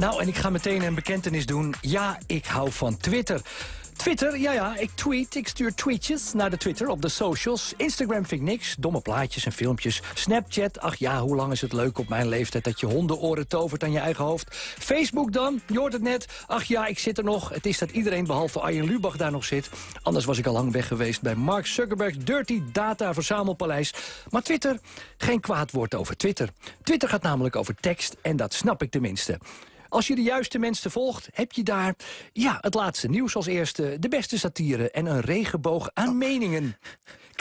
Nou, en ik ga meteen een bekentenis doen. Ja, ik hou van Twitter. Twitter, ja ja, ik tweet, ik stuur tweetjes naar de Twitter op de socials. Instagram vind ik niks, domme plaatjes en filmpjes. Snapchat, ach ja, hoe lang is het leuk op mijn leeftijd... dat je hondenoren tovert aan je eigen hoofd. Facebook dan, je hoort het net, ach ja, ik zit er nog. Het is dat iedereen behalve Arjen Lubach daar nog zit. Anders was ik al lang weg geweest bij Mark Zuckerberg's Dirty Data Verzamelpaleis. Maar Twitter, geen kwaad woord over Twitter. Twitter gaat namelijk over tekst en dat snap ik tenminste. Als je de juiste mensen volgt, heb je daar ja, het laatste nieuws als eerste... de beste satire en een regenboog aan oh. meningen.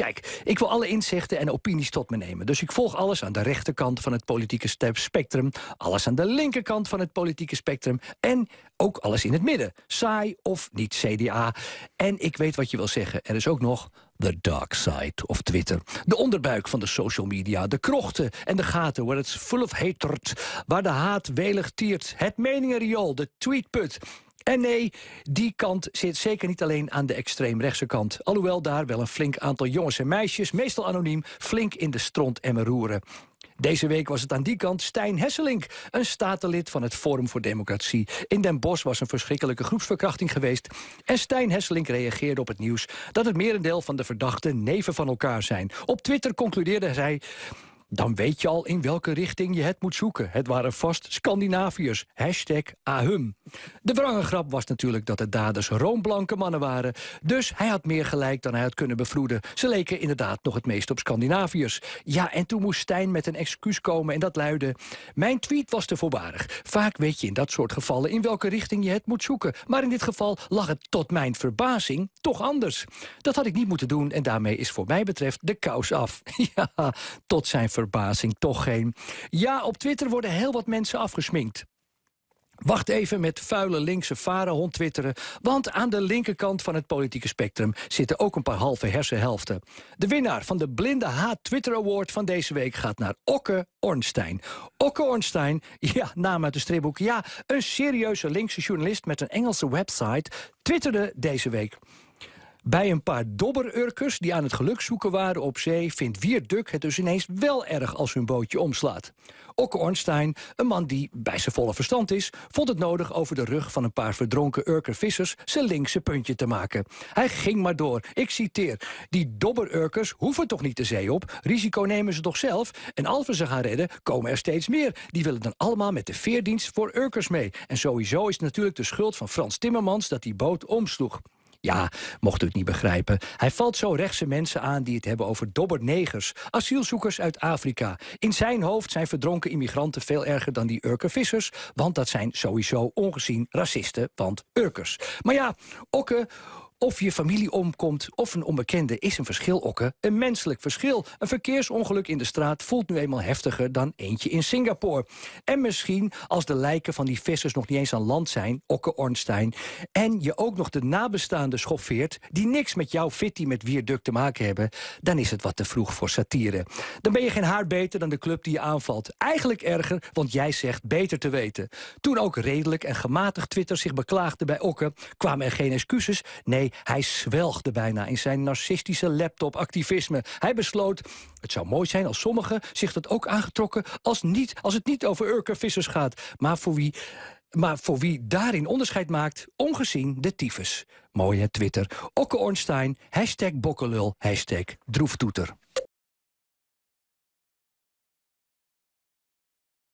Kijk, ik wil alle inzichten en opinies tot me nemen. Dus ik volg alles aan de rechterkant van het politieke spectrum... alles aan de linkerkant van het politieke spectrum... en ook alles in het midden. Saai of niet CDA. En ik weet wat je wil zeggen. Er is ook nog The Dark Side of Twitter. De onderbuik van de social media, de krochten en de gaten waar het full of hatred, waar de haat welig tiert, het meningenriool, de tweetput en nee, die kant zit zeker niet alleen aan de extreemrechtse kant. Alhoewel daar wel een flink aantal jongens en meisjes, meestal anoniem, flink in de stront en roeren. Deze week was het aan die kant Stijn Hesselink, een statenlid van het Forum voor Democratie. In Den Bosch was een verschrikkelijke groepsverkrachting geweest. En Stijn Hesselink reageerde op het nieuws dat het merendeel van de verdachten neven van elkaar zijn. Op Twitter concludeerde hij dan weet je al in welke richting je het moet zoeken. Het waren vast Scandinaviërs. Hashtag Ahum. De wrange grap was natuurlijk dat de daders roomblanke mannen waren. Dus hij had meer gelijk dan hij had kunnen bevroeden. Ze leken inderdaad nog het meest op Scandinaviërs. Ja, en toen moest Stijn met een excuus komen en dat luidde... Mijn tweet was te voorbarig. Vaak weet je in dat soort gevallen in welke richting je het moet zoeken. Maar in dit geval lag het tot mijn verbazing toch anders. Dat had ik niet moeten doen en daarmee is voor mij betreft de kous af. ja, tot zijn toch geen. Ja, op Twitter worden heel wat mensen afgesminkt. Wacht even met vuile linkse varenhond twitteren... want aan de linkerkant van het politieke spectrum... zitten ook een paar halve hersenhelften. De winnaar van de Blinde Haat Twitter Award van deze week... gaat naar Okke Ornstein. Okke Ornstein, ja, naam uit de stripboek... ja, een serieuze linkse journalist met een Engelse website... twitterde deze week... Bij een paar dobberurkers die aan het geluk zoeken waren op zee... vindt Wierduk het dus ineens wel erg als hun bootje omslaat. Okke Ornstein, een man die bij zijn volle verstand is... vond het nodig over de rug van een paar verdronken urkervissers... zijn linkse puntje te maken. Hij ging maar door. Ik citeer. Die dobberurkers hoeven toch niet de zee op? Risico nemen ze toch zelf? En als we ze gaan redden, komen er steeds meer. Die willen dan allemaal met de veerdienst voor urkers mee. En sowieso is natuurlijk de schuld van Frans Timmermans... dat die boot omsloeg. Ja, mocht u het niet begrijpen. Hij valt zo rechtse mensen aan die het hebben over dobbernegers, asielzoekers uit Afrika. In zijn hoofd zijn verdronken immigranten veel erger dan die Urkervissers, want dat zijn sowieso ongezien racisten, want Urkers. Maar ja, Okke, of je familie omkomt of een onbekende is een verschil, Okke. Een menselijk verschil. Een verkeersongeluk in de straat voelt nu eenmaal heftiger dan eentje in Singapore. En misschien, als de lijken van die vissers nog niet eens aan land zijn, Okke Ornstein... en je ook nog de nabestaanden schoffeert... die niks met jouw fitty met Wierduk te maken hebben... dan is het wat te vroeg voor satire. Dan ben je geen haar beter dan de club die je aanvalt. Eigenlijk erger, want jij zegt beter te weten. Toen ook redelijk en gematigd Twitter zich beklaagde bij Okke... kwamen er geen excuses, nee hij, zwelgde bijna in zijn narcistische laptop-activisme. Hij besloot, het zou mooi zijn als sommigen zich dat ook aangetrokken... als, niet, als het niet over Urker Vissers gaat. Maar voor wie... Maar voor wie daarin onderscheid maakt, ongezien de tyfus. Mooie Twitter. Okke Ornstein, hashtag bokkelul, hashtag droeftoeter.